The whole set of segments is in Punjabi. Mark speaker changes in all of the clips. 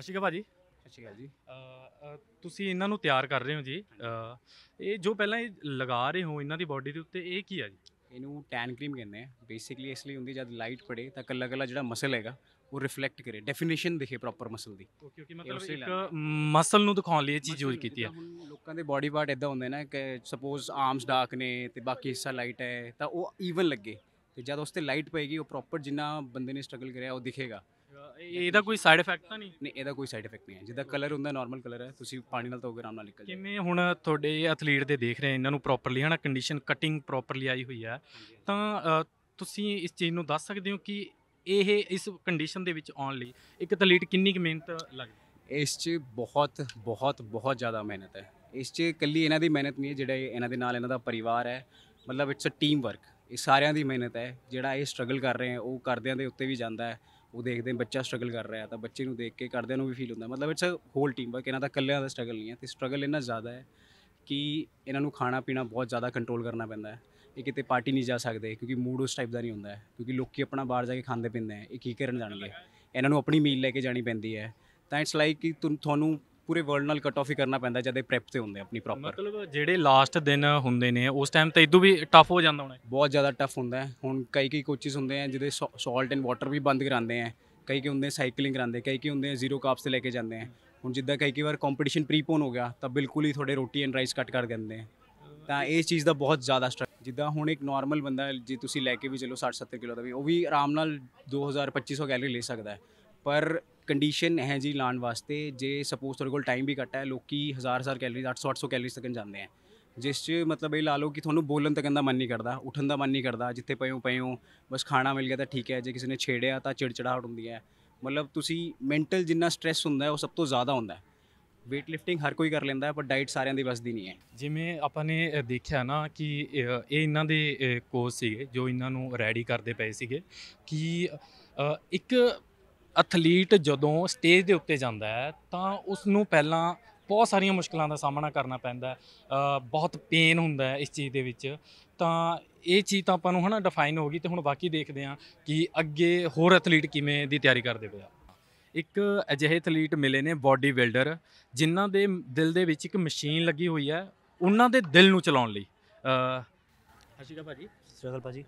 Speaker 1: ਸਤਿ ਸ਼੍ਰੀ ਅਕਾਲ ਭਾਜੀ ਸਤਿ ਸ਼੍ਰੀ ਅਕਾਲ ਜੀ ਤੁਸੀਂ ਇਹਨਾਂ ਨੂੰ ਤਿਆਰ ਕਰ ਰਹੇ ਹੋ ਜੀ ਇਹ ਜੋ
Speaker 2: ਪਹਿਲਾਂ ਇਹ ਲਗਾ ਰਹੇ ਹੋ ਇਹਨਾਂ ਦੀ ਬਾਡੀ ਦੇ ਉੱਤੇ ਇਹ ਕੀ ਆ ਜੀ ਇਹਨੂੰ ਟੈਨ ਕਰੀਮ ਕਹਿੰਦੇ ਆ ਬੇਸਿਕਲੀ ਇਸ ਲਈ ਹੁੰਦੀ ਜਦ ਲਾਈਟ ਪੜੇ ਤਾਂ ਕੱਲਾ ਕੱਲਾ ਜਿਹੜਾ ਮਸਲ ਹੈਗਾ ਉਹ ਰਿਫਲੈਕਟ ਕਰੇ ਡੈਫੀਨੇਸ਼ਨ ਦਿਖੇ ਪ੍ਰੋਪਰ ਮਸਲ ਦੀ ਕਿਉਂਕਿ ਮਤਲਬ ਇੱਕ ਮਸਲ ਨੂੰ ਦਿਖਾਉਣ ਲਈ ਇਹ ਚੀਜ਼ ਯੂਜ਼ ਕੀਤੀ ਆ ਲੋਕਾਂ ਦੇ ਬਾਡੀ ਪਾਰਟ ਇਦਾਂ ਹੁੰਦੇ ਨਾ ਕਿ ਸਪੋਜ਼ ਆਰਮਸ ਡਾਰਕ ਨੇ ਤੇ ਬਾਕੀ ਹਿੱਸਾ ਲਾਈਟ ਹੈ ਤਾਂ ਉਹ ਈਵਨ ਲੱਗੇ ਤੇ ਜਦ ਉਸ ਤੇ ਲਾਈਟ ਪਏਗੀ ਉਹ ਪ੍ਰੋਪਰ ਜਿੰਨਾ ਬੰਦੇ ਨੇ ਸਟਰਗਲ ਕਰਿਆ ਉਹ ਦਿਖੇਗਾ ਇਹਦਾ ਕੋਈ ਸਾਈਡ ਇਫੈਕਟ ਤਾਂ ਨਹੀਂ ਨਹੀਂ ਇਹਦਾ ਕੋਈ ਸਾਈਡ ਇਫੈਕਟ ਨਹੀਂ ਹੈ ਜਿੱਦਾਂ ਕਲਰ ਹੁੰਦਾ ਨਾਰਮਲ ਕਲਰ ਹੈ ਤੁਸੀਂ ਪਾਣੀ ਨਾਲ ਧੋਗੇ ਆਰਾਮ ਨਾਲ ਨਿਕਲ
Speaker 1: ਜਾਏਗਾ ਕਿਵੇਂ ਹੁਣ ਤੁਹਾਡੇ ਐਥਲੀਟ ਦੇ ਦੇਖ ਰਹੇ ਇਹਨਾਂ ਨੂੰ ਪ੍ਰੋਪਰਲੀ ਹਨਾ ਕੰਡੀਸ਼ਨ ਕਟਿੰਗ ਪ੍ਰੋਪਰਲੀ ਆਈ ਹੋਈ ਹੈ ਤਾਂ ਤੁਸੀਂ ਇਸ ਚੀਜ਼ ਨੂੰ ਦੱਸ ਸਕਦੇ ਹੋ ਕਿ ਇਹ ਇਸ ਕੰਡੀਸ਼ਨ ਦੇ ਵਿੱਚ ਆਉਣ ਲਈ ਇੱਕ ਐਥਲੀਟ ਕਿੰਨੀ ਕੁ ਮਿਹਨਤ ਲੱਗਦੀ
Speaker 2: ਇਸ 'ਚ ਬਹੁਤ ਬਹੁਤ ਬਹੁਤ ਜ਼ਿਆਦਾ ਮਿਹਨਤ ਹੈ ਇਸ 'ਚ ਇਕੱਲੀ ਇਹਨਾਂ ਦੀ ਮਿਹਨਤ ਨਹੀਂ ਹੈ ਜਿਹੜਾ ਇਹਨਾਂ ਦੇ ਨਾਲ ਇਹਨਾਂ ਦਾ ਪਰਿਵਾਰ ਹੈ ਮਤਲਬ ਇਟਸ ਅ ਟੀਮ ਵਰਕ ਇਹ ਸਾਰਿਆਂ ਦੀ ਮਿਹਨਤ ਹੈ ਜਿਹੜਾ ਇਹ ਸਟਰਗਲ ਕਰ ਰਹੇ ਆ ਉਹ ਕਰਦਿਆਂ ਦੇ ਉੱਤੇ ਵੀ ਜਾਂਦਾ ਹੈ ਉਹ ਦੇਖਦੇ ਬੱਚਾ ਸਟਰਗਲ ਕਰ ਰਿਹਾ ਤਾਂ ਬੱਚੇ ਨੂੰ ਦੇਖ ਕੇ ਕਰਦੇ ਨੂੰ ਵੀ ਫੀਲ ਹੁੰਦਾ ਮਤਲਬ it's a whole team work ਇਹਨਾਂ ਦਾ ਇਕੱਲਿਆਂ ਦਾ ਸਟਰਗਲ ਨਹੀਂ ਹੈ ਤੇ ਸਟਰਗਲ ਇਹਨਾਂ ਜ਼ਿਆਦਾ ਹੈ ਕਿ ਇਹਨਾਂ ਨੂੰ ਖਾਣਾ ਪੀਣਾ ਬਹੁਤ ਜ਼ਿਆਦਾ ਕੰਟਰੋਲ ਕਰਨਾ ਪੈਂਦਾ ਹੈ ਇਹ ਕਿਤੇ ਪਾਰਟੀ ਨਹੀਂ ਜਾ ਸਕਦੇ ਕਿਉਂਕਿ ਮੂਡ ਉਸ ਟਾਈਪ ਦਾ ਨਹੀਂ ਹੁੰਦਾ ਕਿਉਂਕਿ ਲੋਕੀ ਆਪਣਾ ਬਾਹਰ ਜਾ ਕੇ ਖਾਂਦੇ ਪੀਂਦੇ ਆ ਇਹ ਕੀ ਕਰਨ ਜਾਣਗੇ ਇਹਨਾਂ ਨੂੰ ਆਪਣੀ ਮੀਲ ਲੈ ਕੇ ਜਾਣੀ ਪੈਂਦੀ ਹੈ ਤਾਂ ਇਟਸ ਲਾਈਕ ਕਿ ਤੁਹਾਨੂੰ ਪੂਰੇ ਵਰਲਡ ਨਾਲ ਕਟ ਆਫ ਹੀ ਕਰਨਾ ਪੈਂਦਾ ਜਦ ਇਹ ਪ੍ਰੈਪ ਤੇ ਹੁੰਦੇ ਆਪਣੀ ਪ੍ਰੋਪਰ ਮਤਲਬ ਜਿਹੜੇ ਲਾਸਟ
Speaker 1: ਦਿਨ ਹੁੰਦੇ ਨੇ ਉਸ ਟਾਈਮ ਤੇ ਇਦੋਂ ਵੀ ਟਫ ਹੋ ਜਾਂਦਾ ਹੋਣਾ
Speaker 2: ਬਹੁਤ ਜ਼ਿਆਦਾ ਟਫ ਹੁੰਦਾ ਹੈ ਹੁਣ ਕਈ ਕਈ ਕੋਚਿਸ ਹੁੰਦੇ ਆ ਜਿਹਦੇ ਸਾਲਟ ਐਂਡ ਵਾਟਰ ਵੀ ਬੰਦ ਕਰਾਉਂਦੇ ਆ ਕਈ ਕਈ ਹੁੰਦੇ ਸਾਈਕਲਿੰਗ ਕਰਾਉਂਦੇ ਕਈ ਕਈ ਹੁੰਦੇ ਜ਼ੀਰੋ ਕਾਰਬਸ ਤੇ ਲੈ ਕੇ ਜਾਂਦੇ ਆ ਹੁਣ ਜਿੱਦਾਂ ਕਈ ਕਈ ਵਾਰ ਕੰਪੀਟੀਸ਼ਨ ਪ੍ਰੀਪੋਨ ਹੋ ਗਿਆ ਤਾਂ ਬਿਲਕੁਲ ਹੀ ਤੁਹਾਡੇ ਰੋਟੀ ਐਂਡ ਰਾਈਸ ਕੱਟ ਕਰ ਦਿੰਦੇ ਆ ਤਾਂ ਇਹ ਚੀਜ਼ ਦਾ ਬਹੁਤ ਜ਼ਿਆਦਾ ਸਟ੍ਰੈਸ ਜਿੱਦਾਂ ਹੁਣ ਇੱਕ ਨਾਰਮਲ ਬੰਦਾ ਜੇ ਤੁਸੀਂ ਲੈ ਕੇ ਵੀ ਚਲੋ 60 70 ਕਿਲੋ ਦਾ ਵੀ ਉਹ ਵੀ ਆਰਾਮ ਨਾਲ 2000 2500 ਕੈਲਰੀ ਲੈ ਸਕਦਾ ਹੈ ਪਰ ਕੰਡੀਸ਼ਨ ਹੈ ਜੀ ਲਾਣ ਵਾਸਤੇ ਜੇ ਸਪੋਜ਼ ਤੁਹਾਡੇ ਕੋਲ ਟਾਈਮ ਵੀ ਘੱਟ ਹੈ ਲੋਕੀ ਹਜ਼ਾਰ ਹਜ਼ਾਰ ਕੈਲਰੀਜ਼ 800 800 ਕੈਲਰੀਜ਼ ਤੱਕ ਜਾਂਦੇ ਆ ਜਿਸ 'ਚ ਮਤਲਬ ਇਹ ਲਾ ਲਓ ਕਿ ਤੁਹਾਨੂੰ ਬੋਲਣ ਤੱਕ ਦਾ ਮਨ ਨਹੀਂ ਕਰਦਾ ਉੱਠਣ ਦਾ ਮਨ ਨਹੀਂ ਕਰਦਾ ਜਿੱਥੇ ਪਏ ਹੋ ਪਏ ਹੋ ਬਸ ਖਾਣਾ ਮਿਲ ਗਿਆ ਤਾਂ ਠੀਕ ਹੈ ਜੇ ਕਿਸੇ ਨੇ ਛੇੜਿਆ ਤਾਂ ਚਿੜਚਿੜਾਹਟ ਹੁੰਦੀ ਹੈ ਮਤਲਬ ਤੁਸੀਂ ਮੈਂਟਲ ਜਿੰਨਾ ਸਟ्रेस ਹੁੰਦਾ ਹੈ ਉਹ ਸਭ ਤੋਂ ਜ਼ਿਆਦਾ ਹੁੰਦਾ ਹੈ weight lifting ਹਰ ਕੋਈ ਕਰ ਲੈਂਦਾ ਹੈ ਪਰ ਡਾਈਟ ਸਾਰਿਆਂ ਦੀ ਵਸਦੀ ਨਹੀਂ ਹੈ ਜਿਵੇਂ ਆਪਾਂ
Speaker 1: ਨੇ ਦੇਖਿਆ ਨਾ ਕਿ ਇਹ ਇਹਨਾਂ ਦੇ ਕੋਚ ਸੀਗੇ ਜੋ ਇਹਨਾਂ ਨੂੰ ਰੈਡੀ ਕਰਦੇ ਪਏ ਸੀਗੇ ਕਿ ਇੱਕ ਐਥਲੀਟ ਜਦੋਂ ਸਟੇਜ ਦੇ ਉੱਤੇ ਜਾਂਦਾ ਹੈ ਤਾਂ ਉਸ ਨੂੰ ਪਹਿਲਾਂ ਬਹੁਤ ਸਾਰੀਆਂ ਮੁਸ਼ਕਲਾਂ ਦਾ ਸਾਹਮਣਾ ਕਰਨਾ ਪੈਂਦਾ ਬਹੁਤ ਪੇਨ ਹੁੰਦਾ ਇਸ ਚੀਜ਼ ਦੇ ਵਿੱਚ ਤਾਂ ਇਹ ਚੀਜ਼ ਤਾਂ ਆਪਾਂ ਨੂੰ ਹਨਾ ਡਿਫਾਈਨ ਹੋ ਗਈ ਤੇ ਹੁਣ ਬਾਕੀ ਦੇਖਦੇ ਹਾਂ ਕਿ ਅੱਗੇ ਹੋਰ ਐਥਲੀਟ ਕਿਵੇਂ ਦੀ ਤਿਆਰੀ ਕਰਦੇ ਪਏ ਆ ਇੱਕ ਅਜਿਹੇ ਐਥਲੀਟ ਮਿਲੇ ਨੇ ਬਾਡੀ ਬਿਲਡਰ ਜਿਨ੍ਹਾਂ ਦੇ ਦਿਲ ਦੇ ਵਿੱਚ ਇੱਕ ਮਸ਼ੀਨ ਲੱਗੀ ਹੋਈ ਹੈ ਉਹਨਾਂ ਦੇ ਦਿਲ ਨੂੰ ਚਲਾਉਣ ਲਈ ਅ ਅਸ਼ੀਕਾ ਭਾਜੀ
Speaker 3: ਅਕਾਲ ਭਾਜੀ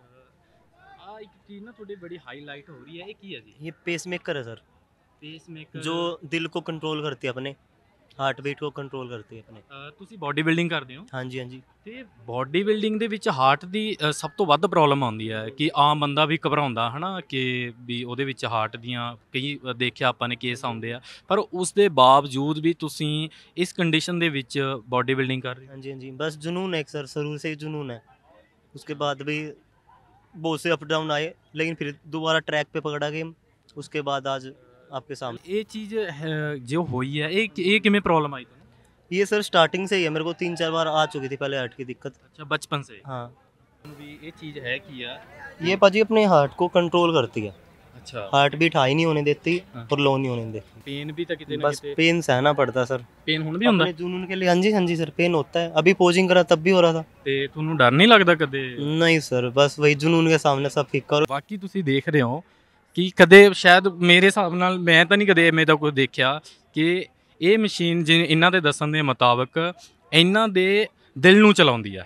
Speaker 1: ਆ ਇੱਕ ਚੀਜ਼ ਨਾ ਤੁਹਾਡੀ ਬੜੀ ਹਾਈਲਾਈਟ ਹੋ ਰਹੀ ਹੈ ਇਹ ਕੀ ਹੈ ਜੀ
Speaker 3: ਇਹ ਪੇਸਮੇਕਰ ਹੈ ਸਰ
Speaker 1: ਪੇਸਮੇਕਰ ਪੇਸ
Speaker 3: ਮੇਕਰ ਕੋ ਕੰਟਰੋਲ को कंट्रोल करती है अपने हार्ट बीट को कंट्रोल करती ਤੁਸੀਂ ਬਾਡੀ ਬਿਲਡਿੰਗ ਕਰਦੇ ਹੋ
Speaker 1: ਹਾਂਜੀ ਹਾਂਜੀ ਤੇ ਬਾਡੀ ਬਿਲਡਿੰਗ ਦੇ ਵਿੱਚ ਹਾਰਟ ਦੀ ਸਭ ਤੋਂ ਵੱਧ ਪ੍ਰੋਬਲਮ ਆਉਂਦੀ ਹੈ ਕਿ ਆਮ ਬੰਦਾ ਵੀ ਘਬਰਾਉਂਦਾ ਹਨਾ ਕਿ ਵੀ ਉਹਦੇ ਵਿੱਚ ਹਾਰਟ ਦੀਆਂ ਕਈ ਦੇਖਿਆ ਆਪਾਂ ਨੇ ਕੇਸ ਆਉਂਦੇ ਆ ਪਰ ਉਸ ਦੇ ਬਾਵਜੂਦ ਵੀ ਤੁਸੀਂ ਇਸ ਕੰਡੀਸ਼ਨ ਦੇ ਵਿੱਚ ਬਾਡੀ ਬਿਲਡਿੰਗ ਕਰ ਰਹੇ ਹੋ ਹਾਂਜੀ ਹਾਂਜੀ ਬਸ जी
Speaker 3: बस ਸਰ है ਸੇ सर ਹੈ ਉਸਕੇ ਬਾਅਦ ਵੀ बहुत से अप डाउन आए लेकिन फिर दोबारा ट्रैक पे पकड़ा गेम उसके बाद आज आपके सामने ये चीज़ जो हुई है एक एक में प्रॉब्लम आई थी ये सर स्टार्टिंग से ही है मेरे को तीन चार बार आ चुकी थी पहले
Speaker 1: हार्ट की दिक्कत अच्छा बचपन से हाँ ये चीज़ है कि ये
Speaker 3: पाजी अपने हार्ट को कंट्रोल करती है अच्छा हार्ट बीट ਨਹੀਂ ਹੋਣੇ ਦਿੱਤੀ ਪਰ ਲੋ ਨਹੀਂ ਹੋਣੇ नहीं
Speaker 1: ਪੇਨ ਵੀ ਤਾਂ ਕਿਤੇ ਨਾ ਕਿਤੇ ਬਸ ਪੇਨ
Speaker 3: ਸਹਿਣਾ ਪੜਦਾ ਸਰ ਪੇਨ ਹੁਣ ਵੀ ਹੁੰਦਾ ਆਪਣੇ ਜਨੂਨ ਕੇ ਲਈ ਹਾਂਜੀ ਹਾਂਜੀ ਸਰ ਪੇਨ ਹੁੰਦਾ ਹੈ ਅਭੀ ਪੋਜਿੰਗ ਕਰਾ ਤਬ
Speaker 1: ਵੀ ਹੋ ਰਹਾ ਥਾ ਤੇ ਤੁਹਾਨੂੰ ਡਰ ਨਹੀਂ ਲੱਗਦਾ ਕਦੇ ਨਹੀਂ ਸਰ ਬਸ ਵਹੀ ਜਨੂਨ ਕੇ ਸਾਹਮਣੇ ਸਭ ਹੋ ਬਾਕੀ ਤੁਸੀਂ ਦੇਖ ਰਹੇ ਹੋ ਕਿ ਕਦੇ ਸ਼ਾਇਦ ਮੇਰੇ ਹਿਸਾਬ ਨਾਲ ਮੈਂ ਤਾਂ ਨਹੀਂ ਕਦੇ ਐਵੇਂ ਦਾ ਕੁਝ ਦੇਖਿਆ ਕਿ ਇਹ ਮਸ਼ੀਨ ਜਿ ਦੇ ਦੱਸਣ ਦੇ ਮੁਤਾਬਕ ਇਹਨਾਂ ਦੇ ਦਿਲ ਨੂੰ ਚਲਾਉਂਦੀ ਆ